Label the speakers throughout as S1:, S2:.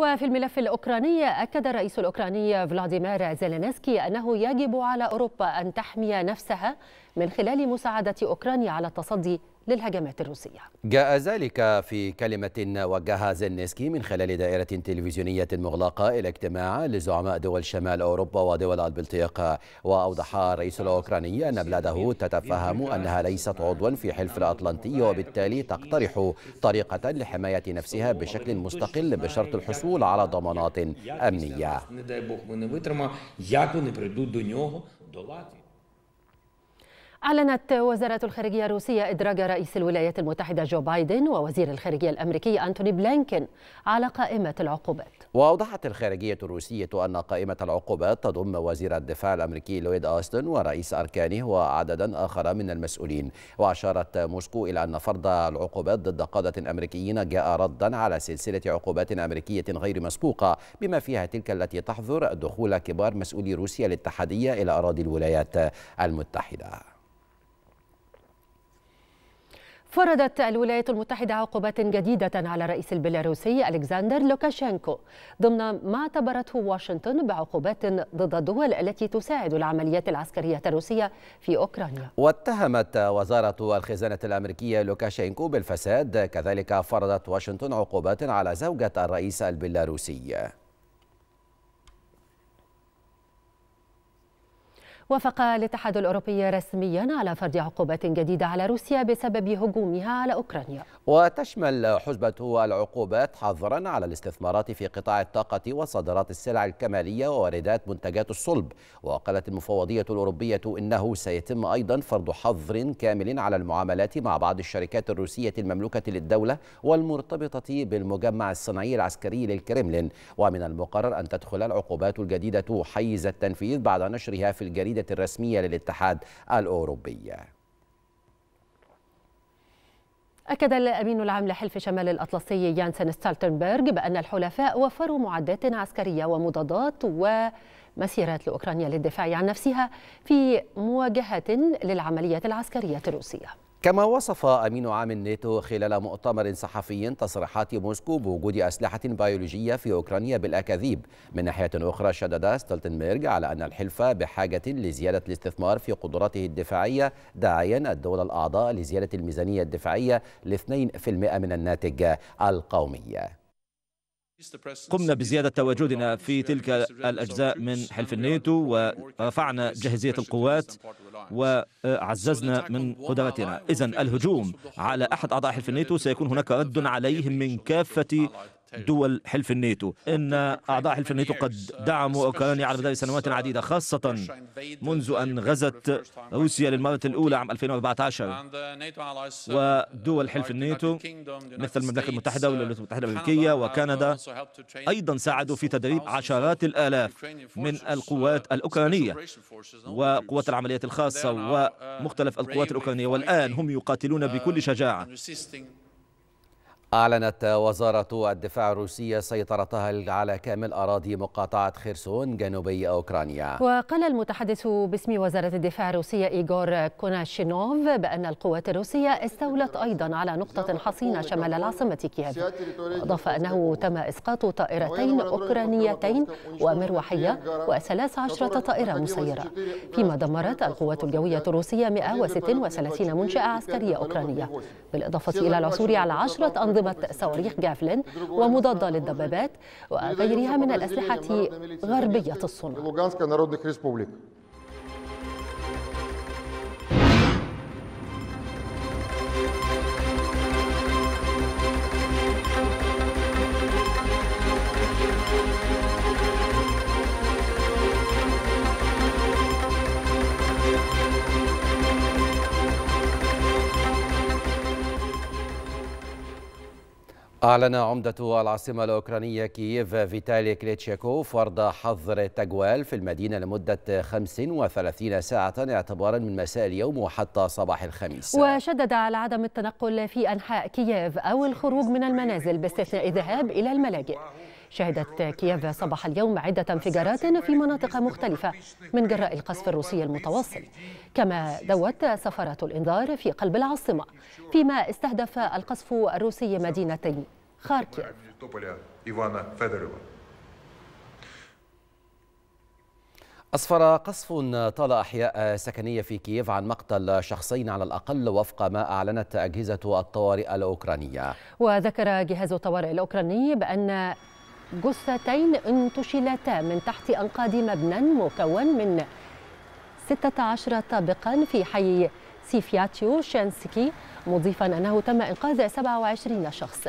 S1: وفي الملف الأوكراني أكد الرئيس الأوكراني فلاديمير زيلينسكي أنه يجب على أوروبا أن تحمي نفسها من خلال مساعدة أوكرانيا على التصدي للهجمات الروسية
S2: جاء ذلك في كلمة وجهها زينسكي من خلال دائرة تلفزيونية مغلقة إلى اجتماع لزعماء دول شمال أوروبا ودول البلطيق وأوضح الرئيس الأوكراني أن بلاده تتفهم أنها ليست عضوا في حلف الأطلنطي وبالتالي تقترح طريقة لحماية نفسها بشكل مستقل بشرط الحصول على ضمانات أمنية
S1: أعلنت وزارة الخارجية الروسية إدراج رئيس الولايات المتحدة جو بايدن ووزير الخارجية الأمريكي أنتوني بلينكن على قائمة العقوبات
S2: وأوضحت الخارجية الروسية أن قائمة العقوبات تضم وزير الدفاع الأمريكي لويد أوستن ورئيس أركانه وعددا آخر من المسؤولين وأشارت موسكو إلى أن فرض العقوبات ضد قادة أمريكيين جاء ردا على سلسلة عقوبات أمريكية غير مسبوقة بما فيها تلك التي تحظر دخول كبار مسؤولي روسيا الاتحادية إلى أراضي الولايات المتحدة
S1: فرضت الولايات المتحدة عقوبات جديدة على الرئيس البيلاروسي ألكسندر لوكاشينكو ضمن ما اعتبرته واشنطن بعقوبات ضد الدول التي تساعد العمليات العسكرية الروسية في أوكرانيا
S2: واتهمت وزارة الخزانة الأمريكية لوكاشينكو بالفساد كذلك فرضت واشنطن عقوبات على زوجة الرئيس البيلاروسي
S1: وافق الاتحاد الأوروبي رسميا على فرض عقوبات جديدة على روسيا بسبب هجومها على أوكرانيا
S2: وتشمل حزبه العقوبات حظرا على الاستثمارات في قطاع الطاقة وصادرات السلع الكمالية وواردات منتجات الصلب وقالت المفوضية الأوروبية إنه سيتم أيضا فرض حظر كامل على المعاملات مع بعض الشركات الروسية المملوكة للدولة والمرتبطة بالمجمع الصناعي العسكري للكرملين ومن المقرر أن تدخل العقوبات الجديدة حيز التنفيذ بعد نشرها في الجريدة الجريده الرسمية للاتحاد الأوروبي
S1: أكد الأمين العام لحلف شمال الأطلسي يانسن ستالتنبرغ بأن الحلفاء وفروا معدات عسكرية ومضادات ومسيرات لأوكرانيا للدفاع عن نفسها في مواجهة للعمليات العسكرية الروسية
S2: كما وصف أمين عام الناتو خلال مؤتمر صحفي تصريحات موسكو بوجود أسلحة بيولوجية في أوكرانيا بالأكاذيب من ناحية أخرى شدد ستولتنبرغ على أن الحلف بحاجة لزيادة الاستثمار في قدراته الدفاعية داعيا الدول الأعضاء لزيادة الميزانية الدفاعية ل 2% من الناتج القومي
S3: قمنا بزيادة تواجدنا في تلك الأجزاء من حلف الناتو ورفعنا جاهزية القوات وعززنا آه، من قدراتنا إذا الهجوم على أحد أعضاء حلف الناتو سيكون هناك رد عليه من كافة دول حلف الناتو إن أعضاء حلف الناتو قد uh, دعموا أوكرانيا على مدار سنوات uh, عديدة خاصة منذ أن غزت روسيا للمرة الأولى عام 2014
S1: uh,
S3: ودول حلف الناتو مثل المملكة المتحدة والولايات المتحدة الأمريكية وكندا أيضا ساعدوا في تدريب عشرات الآلاف من القوات الأوكرانية
S2: وقوات العمليات الخاصة ومختلف القوات الأوكرانية والآن هم يقاتلون بكل شجاعة أعلنت وزارة الدفاع الروسية سيطرتها على كامل أراضي مقاطعة خيرسون جنوبي أوكرانيا
S1: وقال المتحدث باسم وزارة الدفاع الروسية إيغور كوناشينوف بأن القوات الروسية استولت أيضا على نقطة حصينة شمال العاصمة كييف أضاف أنه تم إسقاط طائرتين أوكرانيتين ومروحية وثلاث عشرة طائرة مسيرة فيما دمرت القوات الجوية الروسية 136 منشأة عسكرية أوكرانية بالإضافة إلى العثور على عشرة أنظمة أنظمة صواريخ جافلين ومضادة للدبابات وغيرها من الأسلحة غربية الصنع
S2: أعلن عمدة العاصمة الأوكرانية كييف فيتالي كليتشيكو فرض حظر التجوال في المدينة لمدة 35 ساعة اعتبارا من مساء اليوم وحتى صباح الخميس
S1: وشدد على عدم التنقل في أنحاء كييف أو الخروج من المنازل باستثناء الذهاب إلى الملاجئ شهدت كييف صباح اليوم عدة انفجارات في مناطق مختلفة من جراء القصف الروسي المتواصل كما دوت سفارات الإنذار في قلب العاصمة فيما استهدف القصف الروسي مدينتي خاركيف
S2: أسفر قصف طال أحياء سكنية في كييف عن مقتل شخصين على الأقل وفق ما أعلنت أجهزة الطوارئ الأوكرانية
S1: وذكر جهاز الطوارئ الأوكراني بأن جثتين انتشلتا من تحت أنقاض مبنى مكون من 16 طابقا في حي سيفياتيو شانسكي مضيفا أنه تم إنقاذ 27 شخص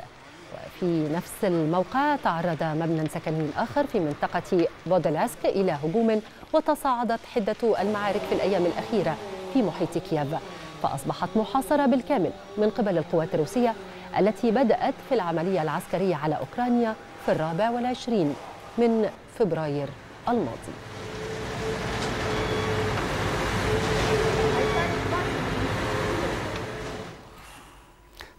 S1: وفي نفس الموقع تعرض مبنى سكني آخر في منطقة بودلاسك إلى هجوم وتصاعدت حدة المعارك في الأيام الأخيرة في محيط كييف فأصبحت محاصرة بالكامل من قبل القوات الروسية التي بدأت في العملية العسكرية على أوكرانيا في الرابع والعشرين من فبراير الماضي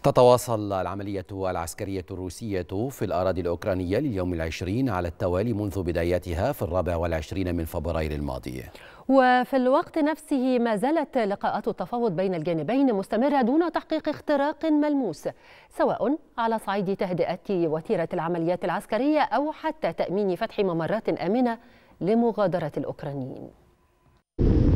S2: تتواصل العملية العسكرية الروسية في الأراضي الأوكرانية لليوم العشرين على التوالي منذ بدايتها في الرابع والعشرين من فبراير الماضي
S1: وفي الوقت نفسه ما زالت لقاءات التفاوض بين الجانبين مستمرة دون تحقيق اختراق ملموس سواء على صعيد تهدئة وتيرة العمليات العسكرية أو حتى تأمين فتح ممرات آمنة لمغادرة الأوكرانيين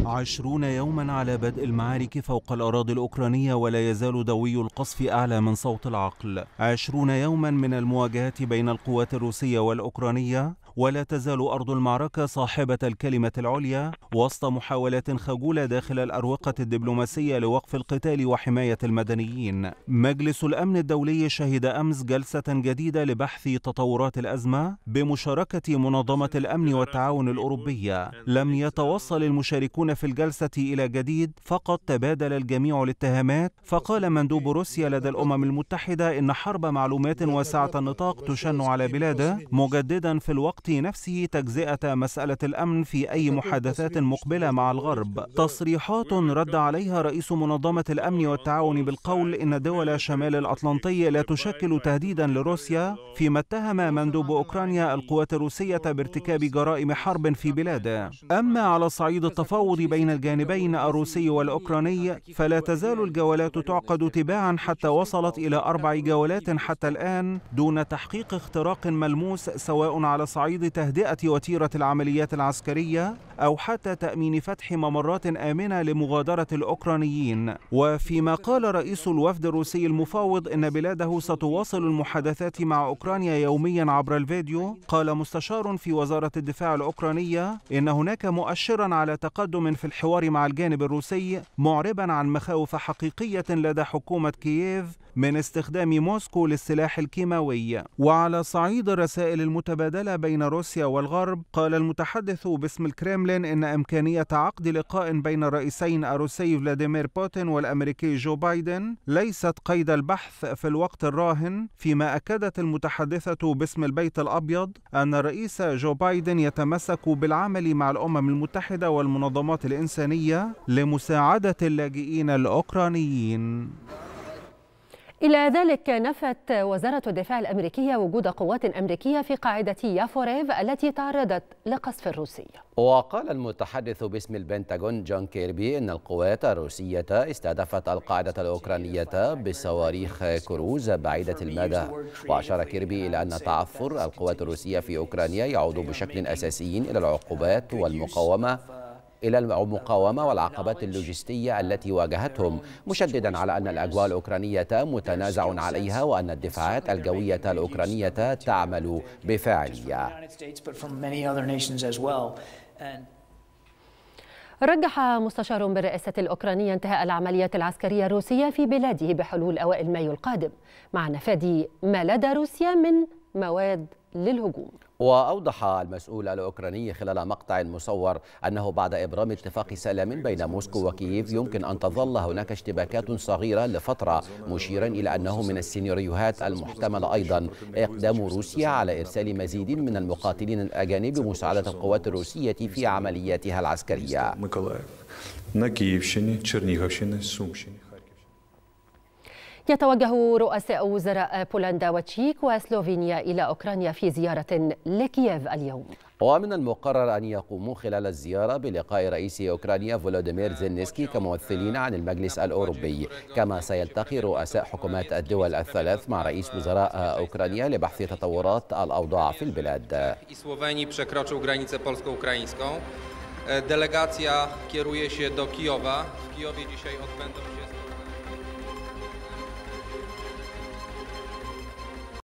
S3: عشرون يوما على بدء المعارك فوق الأراضي الأوكرانية ولا يزال دوي القصف أعلى من صوت العقل عشرون يوما من المواجهة بين القوات الروسية والأوكرانية ولا تزال أرض المعركة صاحبة الكلمة العليا وسط محاولات خجولة داخل الأروقة الدبلوماسية لوقف القتال وحماية المدنيين مجلس الأمن الدولي شهد أمس جلسة جديدة لبحث تطورات الأزمة بمشاركة منظمة الأمن والتعاون الأوروبية لم يتوصل المشاركون في الجلسة إلى جديد فقط تبادل الجميع الاتهامات فقال مندوب روسيا لدى الأمم المتحدة إن حرب معلومات واسعة النطاق تشن على بلاده مجددا في الوقت يعطي نفسه تجزئة مسألة الأمن في أي محادثات مقبلة مع الغرب تصريحات رد عليها رئيس منظمة الأمن والتعاون بالقول إن دول شمال الأطلنطي لا تشكل تهديدا لروسيا فيما اتهم مندوب أوكرانيا القوات الروسية بارتكاب جرائم حرب في بلاده أما على صعيد التفاوض بين الجانبين الروسي والأوكراني فلا تزال الجولات تعقد تباعا حتى وصلت إلى أربع جولات حتى الآن دون تحقيق اختراق ملموس سواء على صعيد تعويض تهدئة وتيرة العمليات العسكرية أو حتى تأمين فتح ممرات آمنة لمغادرة الأوكرانيين وفيما قال رئيس الوفد الروسي المفاوض إن بلاده ستواصل المحادثات مع أوكرانيا يوميا عبر الفيديو قال مستشار في وزارة الدفاع الأوكرانية إن هناك مؤشرا على تقدم في الحوار مع الجانب الروسي معربا عن مخاوف حقيقية لدى حكومة كييف من استخدام موسكو للسلاح الكيماوي وعلى صعيد الرسائل المتبادلة بين روسيا والغرب قال المتحدث باسم الكريملين إن إمكانية عقد لقاء بين الرئيسين الروسي فلاديمير بوتين والأمريكي جو بايدن ليست قيد البحث في الوقت الراهن فيما أكدت المتحدثة باسم البيت الأبيض أن الرئيس جو بايدن يتمسك بالعمل مع الأمم المتحدة والمنظمات الإنسانية لمساعدة اللاجئين الأوكرانيين
S1: إلى ذلك نفت وزارة الدفاع الأمريكية وجود قوات أمريكية في قاعدة يافوريف التي تعرضت لقصف روسي
S2: وقال المتحدث باسم البنتاغون جون كيربي إن القوات الروسية استهدفت القاعدة الأوكرانية بصواريخ كروز بعيدة المدى وأشار كيربي إلى أن تعثر القوات الروسية في أوكرانيا يعود بشكل أساسي إلى العقوبات والمقاومة إلى المقاومة والعقبات اللوجستية التي واجهتهم مشددا على أن الأجواء الأوكرانية متنازع عليها وأن الدفاعات الجوية الأوكرانية تعمل
S1: بفاعلية رجح مستشار بالرئاسة الأوكرانية انتهاء العمليات العسكرية الروسية في بلاده بحلول أوائل مايو القادم مع نفاذ ما لدى روسيا من مواد للهجوم
S2: وأوضح المسؤول الأوكراني خلال مقطع مصور أنه بعد إبرام اتفاق سلام بين موسكو وكييف يمكن أن تظل هناك اشتباكات صغيرة لفترة مشيرا إلى أنه من السيناريوهات المحتملة أيضا إقدام روسيا على إرسال مزيد من المقاتلين الأجانب بمساعدة القوات الروسية في عملياتها العسكرية
S1: يتوجه رؤساء وزراء بولندا وتشيك وسلوفينيا إلى أوكرانيا في زيارة لكييف اليوم
S2: ومن المقرر أن يقوموا خلال الزيارة بلقاء رئيس أوكرانيا فولودمير زينسكي كممثلين عن المجلس الأوروبي كما سيلتقي رؤساء حكومات الدول الثلاث مع رئيس وزراء أوكرانيا لبحث تطورات الأوضاع في البلاد e, Delegacja kieruje się do Kijowa. W Kijowie dzisiaj odbędą się